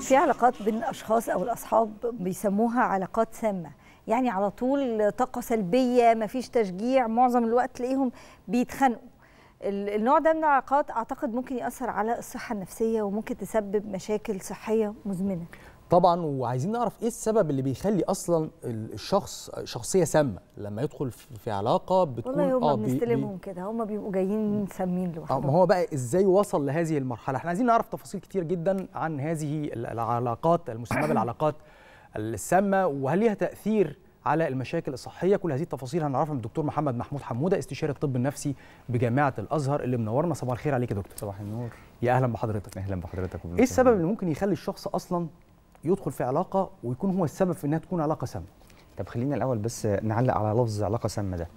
في علاقات بين الاشخاص او الاصحاب بيسموها علاقات سامه يعني على طول طاقه سلبيه مفيش تشجيع معظم الوقت تلاقيهم بيتخانقوا النوع ده من العلاقات اعتقد ممكن ياثر على الصحه النفسيه وممكن تسبب مشاكل صحيه مزمنه طبعا وعايزين نعرف ايه السبب اللي بيخلي اصلا الشخص شخصيه سامه لما يدخل في علاقه بتكون والله هم آه بنستلمهم كده هم بيبقوا جايين سامين آه، لوحدهم آه ما هو بقى ازاي وصل لهذه المرحله احنا عايزين نعرف تفاصيل كتير جدا عن هذه العلاقات المسمى بالعلاقات السامه وهل ليها تاثير على المشاكل الصحيه كل هذه التفاصيل هنعرفها من الدكتور محمد محمود حموده استشاري الطب النفسي بجامعه الازهر اللي منورنا صباح الخير عليك يا دكتور صباح النور يا اهلا بحضرتك اهلا بحضرتك ايه السبب اللي ممكن يخلي الشخص اصلا يدخل في علاقه ويكون هو السبب في انها تكون علاقه سامه طب خلينا الاول بس نعلق على لفظ علاقه سامه ده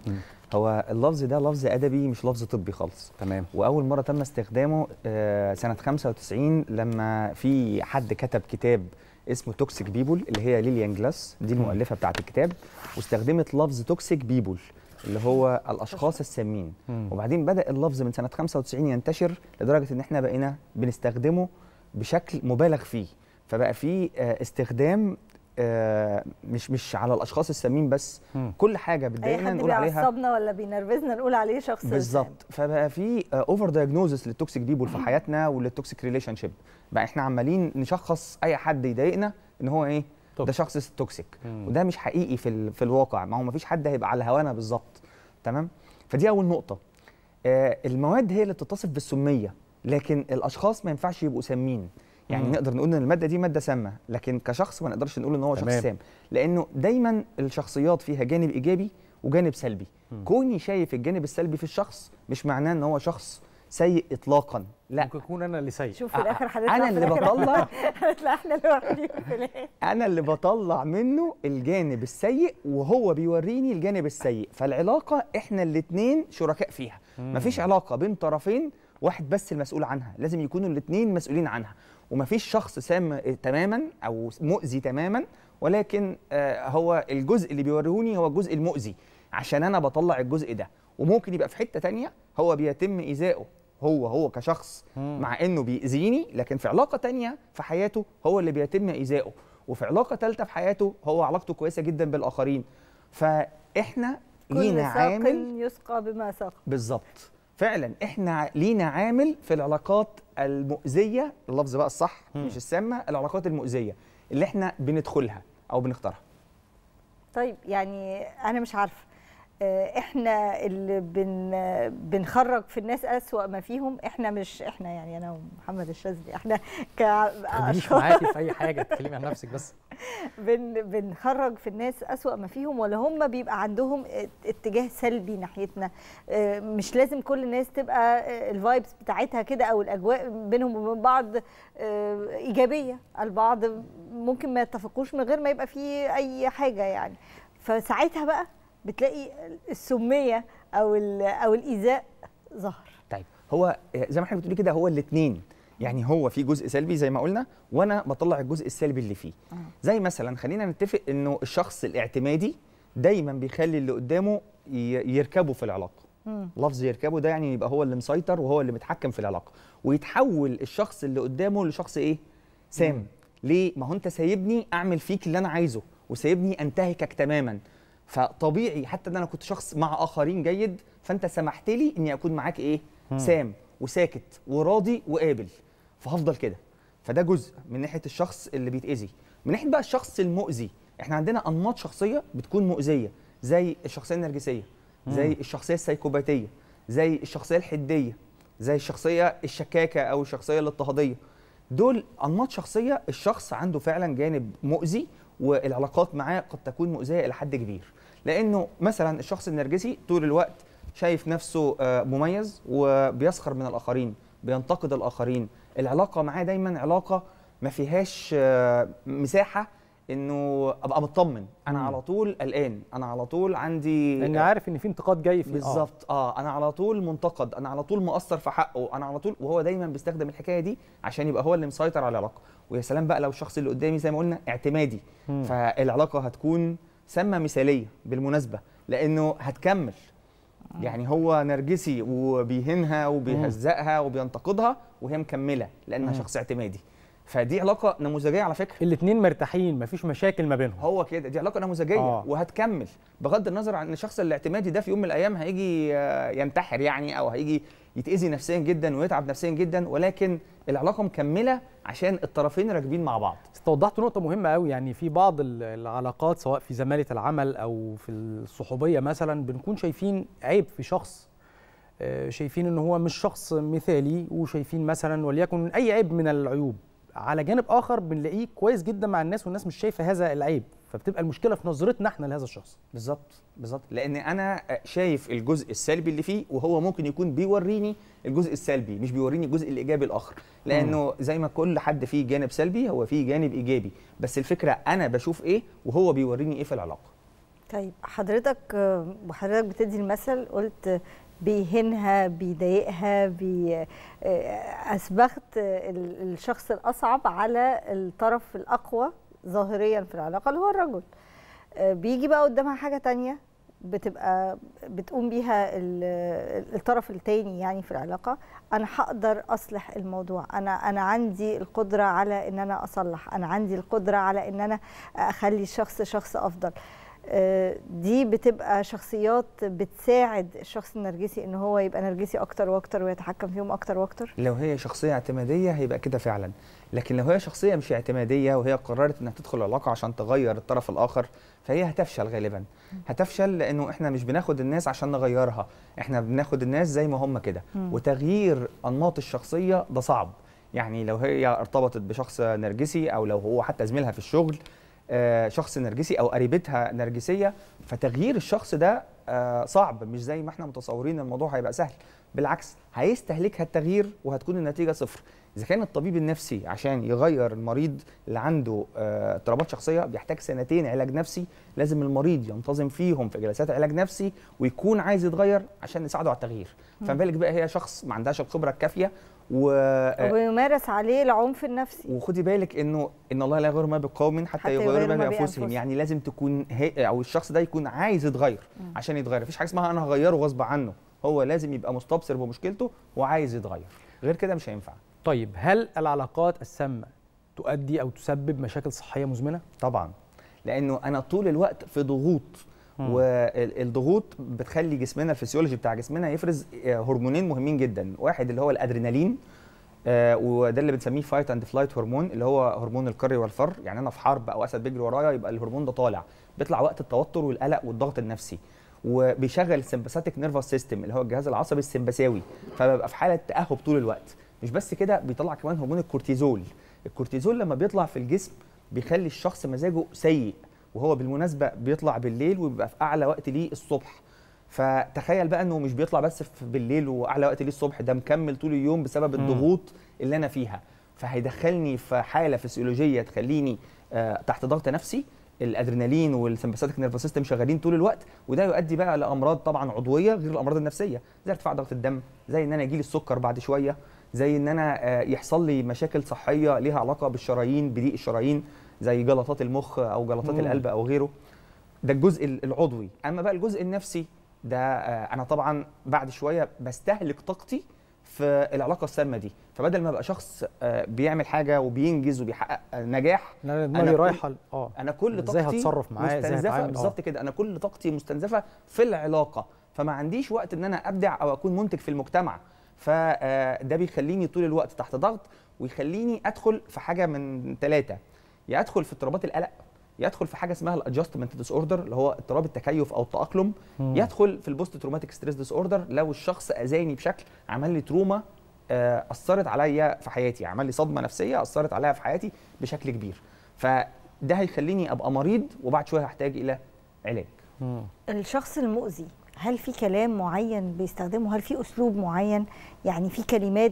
هو اللفظ ده لفظ ادبي مش لفظ طبي خالص تمام واول مره تم استخدامه آه، سنه 95 لما في حد كتب كتاب اسمه توكسيك بيبول اللي هي ليليان جلاس دي المؤلفه بتاعت الكتاب واستخدمت لفظ توكسيك بيبول اللي هو الاشخاص السامين وبعدين بدا اللفظ من سنه 95 ينتشر لدرجه ان احنا بقينا بنستخدمه بشكل مبالغ فيه فبقى في آه، استخدام آه، مش مش على الاشخاص السامين بس مم. كل حاجه بتضايقنا نقول عليها بيعصبنا ولا بينرفزنا نقول عليه شخص بالظبط فبقى في اوفر دايجنوزس للتوكسيك بيبول في حياتنا وللتوكسيك ريليشن شيب بقى احنا عمالين نشخص اي حد يضايقنا ان هو ايه طب. ده شخص توكسيك وده مش حقيقي في ال... في الواقع ما هو ما فيش حد هيبقى على هوانا بالظبط تمام فدي اول نقطه آه المواد هي اللي بتتصف بالسميه لكن الاشخاص ما ينفعش يبقوا سمين يعني مم. نقدر نقول ان الماده دي ماده سامه لكن كشخص ما نقدرش نقول ان هو تمام. شخص سام لانه دايما الشخصيات فيها جانب ايجابي وجانب سلبي مم. كوني شايف الجانب السلبي في الشخص مش معناه ان هو شخص سيء اطلاقا لا ممكن يكون انا اللي سيء شوف في الاخر حضرتك انا اللي بطلع احنا اللي انا اللي بطلع منه الجانب السيء وهو بيوريني الجانب السيء فالعلاقه احنا الاثنين شركاء فيها مم. مفيش علاقه بين طرفين واحد بس المسؤول عنها لازم يكونوا الاثنين مسؤولين عنها ومفيش شخص سام تماما او مؤذي تماما ولكن آه، هو الجزء اللي بيوريهوني هو الجزء المؤذي عشان انا بطلع الجزء ده وممكن يبقى في حته تانية هو بيتم ايذائه هو هو كشخص مع انه بيأذيني لكن في علاقه تانية في حياته هو اللي بيتم ايذائه وفي علاقه ثالثه في حياته هو علاقته كويسه جدا بالاخرين فاحنا لينا عامل كل ساق يسقى بما ساق بالظبط فعلا احنا لينا عامل في العلاقات المؤذيه اللفظ بقى الصح م. مش السامه العلاقات المؤذيه اللي احنا بندخلها او بنختارها طيب يعني انا مش عارفه آه، احنا اللي بن بنخرج في الناس اسوا ما فيهم احنا مش احنا يعني انا ومحمد الشاذلي احنا مش معاكي في اي حاجه اتكلمي عن نفسك بس بن بنخرج في الناس اسوا ما فيهم ولا هم بيبقى عندهم اتجاه سلبي ناحيتنا آه، مش لازم كل الناس تبقى آه، الفايبس بتاعتها كده او الاجواء بينهم وبين بعض ايجابيه البعض ممكن ما يتفقوش من غير ما يبقى فيه اي حاجه يعني فساعتها بقى بتلاقي السميه او او الايذاء ظهر طيب هو زي ما حضرتك بتقولي كده هو الاثنين يعني هو في جزء سلبي زي ما قلنا وانا بطلع الجزء السلبي اللي فيه آه. زي مثلا خلينا نتفق انه الشخص الاعتمادي دايما بيخلي اللي قدامه يركبه في العلاقه لفظ يركبه ده يعني يبقى هو اللي مسيطر وهو اللي متحكم في العلاقه ويتحول الشخص اللي قدامه لشخص ايه سام ليه ما هو انت سايبني اعمل فيك اللي انا عايزه وسايبني انتهكك تماما فطبيعي حتى ان انا كنت شخص مع اخرين جيد فانت سمحت لي اني اكون معاك ايه سام وساكت وراضي وقابل فهفضل كده فده جزء من ناحيه الشخص اللي بيتاذي من ناحيه بقى الشخص المؤذي احنا عندنا انماط شخصيه بتكون مؤذيه زي الشخصيه النرجسيه زي الشخصيه السيكوباتيه زي الشخصيه الحديه زي الشخصيه الشكاكه او الشخصيه الاضطهاديه دول انماط شخصيه الشخص عنده فعلا جانب مؤذي والعلاقات معاه قد تكون مؤذيه الى حد كبير لانه مثلا الشخص النرجسي طول الوقت شايف نفسه آه، مميز وبيسخر من الاخرين بينتقد الاخرين العلاقه معاه دايما علاقه ما فيهاش آه، مساحه انه ابقى مطمن انا مم. على طول قلقان انا على طول عندي لان آه، عارف ان في انتقاد جاي في بالظبط آه. اه انا على طول منتقد انا على طول مقصر في حقه انا على طول وهو دايما بيستخدم الحكايه دي عشان يبقى هو اللي مسيطر على العلاقه ويا سلام بقى لو الشخص اللي قدامي زي ما قلنا اعتمادي مم. فالعلاقه هتكون سمى مثاليه بالمناسبه لانه هتكمل آه. يعني هو نرجسي وبيهنها وبيهزقها وبينتقدها وهي مكمله لانها شخص اعتمادي فدي علاقه نموذجيه على فكره الاثنين مرتاحين مفيش مشاكل ما بينهم هو كده دي علاقه نموذجيه آه. وهتكمل بغض النظر عن الشخص الاعتمادي ده في يوم من الايام هيجي آه، ينتحر يعني او هيجي يتاذي نفسيا جدا ويتعب نفسيا جدا ولكن العلاقه مكمله عشان الطرفين راكبين مع بعض استوضحت نقطه مهمه قوي يعني في بعض العلاقات سواء في زماله العمل او في الصحوبيه مثلا بنكون شايفين عيب في شخص آه، شايفين ان هو مش شخص مثالي وشايفين مثلا وليكن اي عيب من العيوب على جانب اخر بنلاقيه كويس جدا مع الناس والناس مش شايفه هذا العيب فبتبقى المشكله في نظرتنا احنا لهذا الشخص بالظبط بالظبط لان انا شايف الجزء السلبي اللي فيه وهو ممكن يكون بيوريني الجزء السلبي مش بيوريني الجزء الايجابي الاخر لانه زي ما كل حد فيه جانب سلبي هو فيه جانب ايجابي بس الفكره انا بشوف ايه وهو بيوريني ايه في العلاقه طيب حضرتك وحضرتك بتدي المثل قلت بيهنها بيضايقها بي آه، اسبغت الشخص الاصعب على الطرف الاقوى ظاهريا في العلاقه اللي هو الرجل آه، بيجي بقى قدامها حاجه تانية بتبقى بتقوم بيها الطرف التاني يعني في العلاقه انا هقدر اصلح الموضوع انا انا عندي القدره على ان انا اصلح انا عندي القدره على ان انا اخلي الشخص شخص افضل دي بتبقى شخصيات بتساعد الشخص النرجسي ان هو يبقى نرجسي اكتر واكتر ويتحكم فيهم اكتر واكتر لو هي شخصيه اعتماديه هيبقى كده فعلا لكن لو هي شخصيه مش اعتماديه وهي قررت انها تدخل العلاقه عشان تغير الطرف الاخر فهي هتفشل غالبا هتفشل لانه احنا مش بناخد الناس عشان نغيرها احنا بناخد الناس زي ما هم كده وتغيير انماط الشخصيه ده صعب يعني لو هي ارتبطت بشخص نرجسي او لو هو حتى زميلها في الشغل آه، شخص نرجسي او قريبتها نرجسيه فتغيير الشخص ده آه، صعب مش زي ما احنا متصورين الموضوع هيبقى سهل بالعكس هيستهلكها التغيير وهتكون النتيجه صفر اذا كان الطبيب النفسي عشان يغير المريض اللي عنده آه، اضطرابات شخصيه بيحتاج سنتين علاج نفسي لازم المريض ينتظم فيهم في جلسات علاج نفسي ويكون عايز يتغير عشان نساعده على التغيير فما بالك بقى هي شخص ما عندهاش الخبره الكافيه و... آه، وبيمارس عليه العنف النفسي وخدي بالك انه ان الله لا يغير ما بقوم حتى, حتى يغيروا ما بانفسهم يعني لازم تكون هي او الشخص ده يكون عايز يتغير م. عشان يتغير مفيش حاجه اسمها انا هغيره غصب عنه هو لازم يبقى مستبصر بمشكلته وعايز يتغير غير كده مش هينفع طيب هل العلاقات السامه تؤدي او تسبب مشاكل صحيه مزمنه طبعا لانه انا طول الوقت في ضغوط والضغوط بتخلي جسمنا الفسيولوجي بتاع جسمنا يفرز آه، هرمونين مهمين جدا واحد اللي هو الادرينالين آه، وده اللي بنسميه فايت اند فلايت هرمون اللي هو هرمون الكري والفر يعني انا في حرب او اسد بيجري ورايا يبقى الهرمون ده طالع بيطلع وقت التوتر والقلق والضغط النفسي وبيشغل السمباثيك نيرفس سيستم اللي هو الجهاز العصبي السمباساوي فببقى في حاله تاهب طول الوقت مش بس كده بيطلع كمان هرمون الكورتيزول الكورتيزول لما بيطلع في الجسم بيخلي الشخص مزاجه سيء وهو بالمناسبه بيطلع بالليل وبيبقى في اعلى وقت ليه الصبح فتخيل بقى انه مش بيطلع بس بالليل واعلى وقت ليه الصبح ده مكمل طول اليوم بسبب الضغوط اللي انا فيها فهيدخلني في حاله فسيولوجيه تخليني آه تحت ضغط نفسي الادرينالين والسمباثيك نيرف سيستم شغالين طول الوقت وده يؤدي بقى لامراض طبعا عضويه غير الامراض النفسيه زي ارتفاع ضغط الدم زي ان انا يجي لي السكر بعد شويه زي ان انا آه، يحصل لي مشاكل صحيه ليها علاقه بالشرايين بضيق الشرايين زي جلطات المخ او جلطات مم. القلب او غيره ده الجزء العضوي اما بقى الجزء النفسي ده آه، انا طبعا بعد شويه بستهلك طاقتي في العلاقه السامه دي فبدل ما ابقى شخص آه، بيعمل حاجه وبينجز وبيحقق آه، نجاح انا دماغي رايحه اه انا كل طاقتي ازاي هتصرف معاه مستنزفه بالظبط كده انا كل طاقتي مستنزفه في العلاقه فما عنديش وقت ان انا ابدع او اكون منتج في المجتمع فده بيخليني طول الوقت تحت ضغط ويخليني ادخل في حاجه من ثلاثه يدخل في اضطرابات القلق يدخل في حاجه اسمها الادجستمنت ديس اوردر اللي هو اضطراب التكيف او التاقلم مم. يدخل في البوست تروماتيك ستريس ديس اوردر لو الشخص اذاني بشكل عمل لي تروما آه، اثرت عليا في حياتي عمل لي صدمه نفسيه اثرت عليا في حياتي بشكل كبير فده هيخليني ابقى مريض وبعد شويه هحتاج الى علاج مم. الشخص المؤذي هل في كلام معين بيستخدمه هل في اسلوب معين يعني في كلمات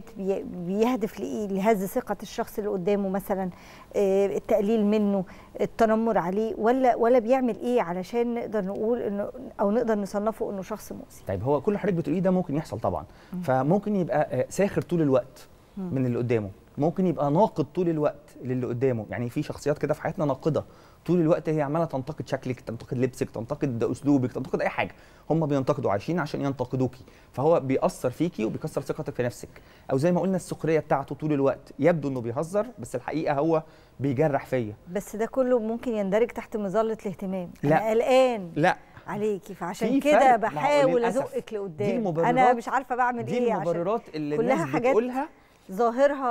بيهدف لايه لهز ثقه الشخص اللي قدامه مثلا آه، التقليل منه التنمر عليه ولا ولا بيعمل ايه علشان نقدر نقول انه او نقدر نصنفه انه شخص مؤذي طيب هو كل حضرتك بتقوليه ده ممكن يحصل طبعا فممكن يبقى آه، ساخر طول الوقت من اللي قدامه ممكن يبقى ناقد طول الوقت للي قدامه يعني في شخصيات كده في حياتنا ناقده طول الوقت هي عماله تنتقد شكلك تنتقد لبسك تنتقد اسلوبك تنتقد اي حاجه هم بينتقدوا عايشين عشان ينتقدوكي فهو بيأثر فيكي وبيكسر ثقتك في نفسك او زي ما قلنا السخريه بتاعته طول الوقت يبدو انه بيهزر بس الحقيقه هو بيجرح فيا بس ده كله ممكن يندرج تحت مظله الاهتمام لا أنا قلقان لا عليكي فعشان كده بحاول ازقك لقدام انا مش عارفه بعمل دي ايه دي المبررات اللي الناس بتقولها ظاهرها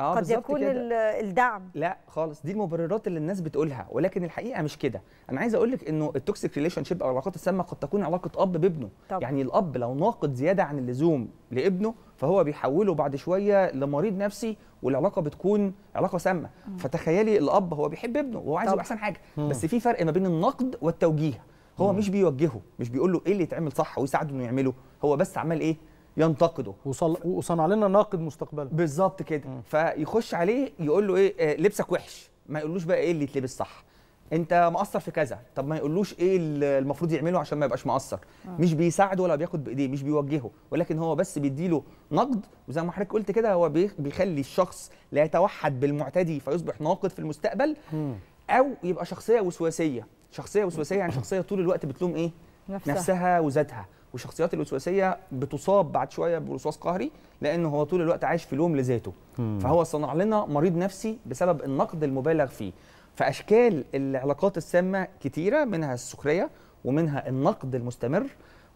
آه قد يكون كده. الدعم لا خالص دي المبررات اللي الناس بتقولها ولكن الحقيقه مش كده انا عايز اقول لك انه التوكسيك ريليشن شيب او العلاقات السامه قد تكون علاقه اب بابنه طب. يعني الاب لو ناقد زياده عن اللزوم لابنه فهو بيحوله بعد شويه لمريض نفسي والعلاقه بتكون علاقه سامه فتخيلي الاب هو بيحب ابنه وهو عايز يبقى احسن حاجه مم. بس في فرق ما بين النقد والتوجيه هو مم. مش بيوجهه مش بيقول له ايه اللي يتعمل صح ويساعده انه يعمله هو بس عمال ايه ينتقده وصل... وصنع لنا ناقد مستقبلا بالظبط كده فيخش عليه يقول له ايه آه، لبسك وحش ما يقولوش بقى ايه اللي يتلبس صح انت مقصر في كذا طب ما يقولوش ايه المفروض يعمله عشان ما يبقاش مقصر آه. مش بيساعده ولا بياخد بايديه مش بيوجهه ولكن هو بس بيديله نقد وزي ما حضرتك قلت كده هو بيخلي الشخص لا يتوحد بالمعتدي فيصبح ناقد في المستقبل م. او يبقى شخصيه وسواسيه شخصيه وسواسيه يعني شخصيه طول الوقت بتلوم ايه نفسها, نفسها وذاتها والشخصيات الوسواسيه بتصاب بعد شويه بوسواس قهري لان هو طول الوقت عايش في لوم لذاته فهو صنع لنا مريض نفسي بسبب النقد المبالغ فيه فاشكال العلاقات السامه كتيره منها السخريه ومنها النقد المستمر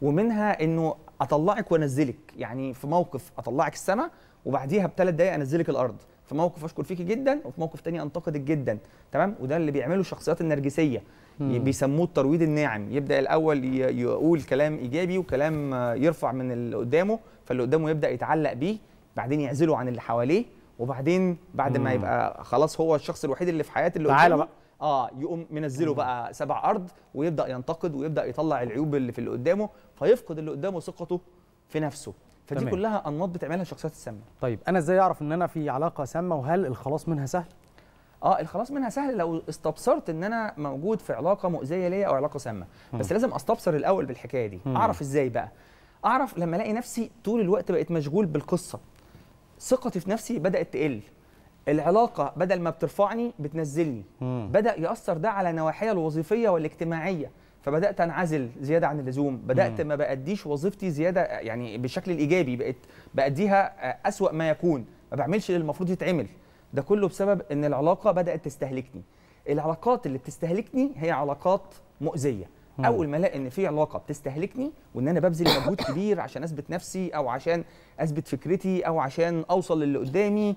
ومنها انه اطلعك وانزلك يعني في موقف اطلعك السما وبعديها بثلاث دقائق انزلك الارض في موقف اشكر فيكي جدا وفي موقف تاني انتقدك جدا تمام وده اللي بيعمله الشخصيات النرجسيه بيسموه الترويض الناعم يبدا الاول يقول كلام ايجابي وكلام يرفع من اللي قدامه فاللي قدامه يبدا يتعلق بيه بعدين يعزله عن اللي حواليه وبعدين بعد ما يبقى خلاص هو الشخص الوحيد اللي في حياته اللي تعالى بقى اه يقوم منزله بقى سبع ارض ويبدا ينتقد ويبدا يطلع العيوب اللي في اللي قدامه فيفقد اللي قدامه ثقته في نفسه فدي تمام. كلها انماط بتعملها الشخصيات السامه طيب انا ازاي اعرف ان انا في علاقه سامه وهل الخلاص منها سهل اه الخلاص منها سهل لو استبصرت ان انا موجود في علاقه مؤذيه ليا او علاقه سامه بس لازم استبصر الاول بالحكايه دي اعرف ازاي بقى اعرف لما الاقي نفسي طول الوقت بقيت مشغول بالقصه ثقتي في نفسي بدات تقل العلاقه بدل ما بترفعني بتنزلني بدا ياثر ده على نواحيها الوظيفيه والاجتماعيه فبدات انعزل زياده عن اللزوم بدات ما باديش وظيفتي زياده يعني بالشكل الايجابي بقيت باديها اسوا ما يكون ما بعملش اللي المفروض يتعمل ده كله بسبب ان العلاقه بدات تستهلكني العلاقات اللي بتستهلكني هي علاقات مؤذيه مم. اول ما الاقي ان في علاقه بتستهلكني وان انا ببذل مجهود كبير عشان اثبت نفسي او عشان اثبت فكرتي او عشان اوصل للي قدامي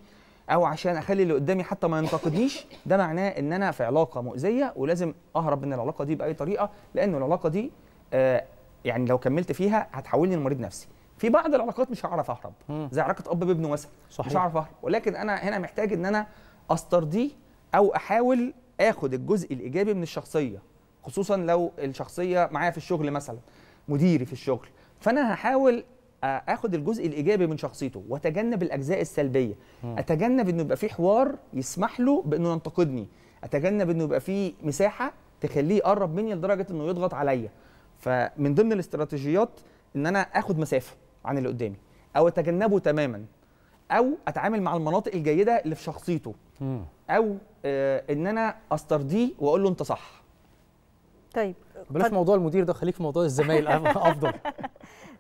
او عشان اخلي اللي قدامي حتى ما ينتقدنيش ده معناه ان انا في علاقه مؤذيه ولازم اهرب من العلاقه دي باي طريقه لان العلاقه دي آه يعني لو كملت فيها هتحولني لمريض نفسي في بعض العلاقات مش هعرف اهرب زي علاقه اب بابنه مثلا صحيح. مش هعرف اهرب ولكن انا هنا محتاج ان انا استرضيه او احاول اخد الجزء الايجابي من الشخصيه خصوصا لو الشخصيه معايا في الشغل مثلا مديري في الشغل فانا هحاول اخد الجزء الايجابي من شخصيته واتجنب الاجزاء السلبيه م. اتجنب انه يبقى في حوار يسمح له بانه ينتقدني اتجنب انه يبقى في مساحه تخليه يقرب مني لدرجه انه يضغط عليا فمن ضمن الاستراتيجيات ان انا اخد مسافه عن اللي قدامي او اتجنبه تماما او اتعامل مع المناطق الجيده اللي في شخصيته او آه ان انا استرضيه واقول له انت صح طيب بلاش موضوع المدير ده خليك في موضوع الزمايل افضل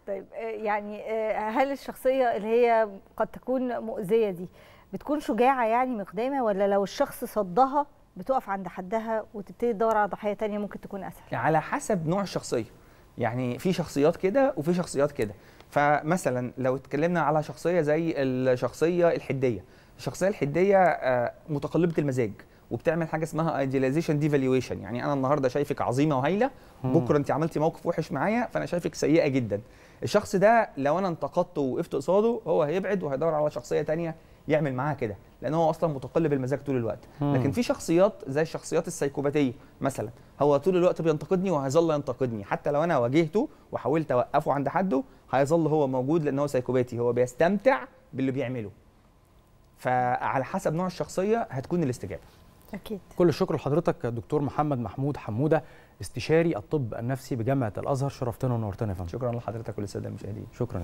طيب آه، يعني آه، هل الشخصيه اللي هي قد تكون مؤذيه دي بتكون شجاعه يعني مقدامه ولا لو الشخص صدها بتقف عند حدها وتبتدي تدور على ضحيه تانية ممكن تكون اسهل على حسب نوع الشخصيه يعني في شخصيات كده وفي شخصيات كده فمثلا لو اتكلمنا على شخصيه زي الشخصيه الحديه الشخصيه الحديه آه، متقلبه المزاج وبتعمل حاجه اسمها ايديلايزيشن ديفالويشن يعني انا النهارده شايفك عظيمه وهايله بكره انت عملتي موقف وحش معايا فانا شايفك سيئه جدا الشخص ده لو انا انتقدته ووقفت قصاده هو هيبعد وهيدور على شخصيه تانية يعمل معاها كده لان هو اصلا متقلب المزاج طول الوقت لكن في شخصيات زي الشخصيات السيكوباتيه مثلا هو طول الوقت بينتقدني وهيظل ينتقدني حتى لو انا واجهته وحاولت اوقفه عند حده هيظل هو موجود لان هو سايكوباتي هو بيستمتع باللي بيعمله فعلى حسب نوع الشخصيه هتكون الاستجابه اكيد كل الشكر لحضرتك دكتور محمد محمود حموده استشاري الطب النفسي بجامعه الازهر شرفتنا ونورتنا يا فندم شكرا لحضرتك وللساده المشاهدين شكرا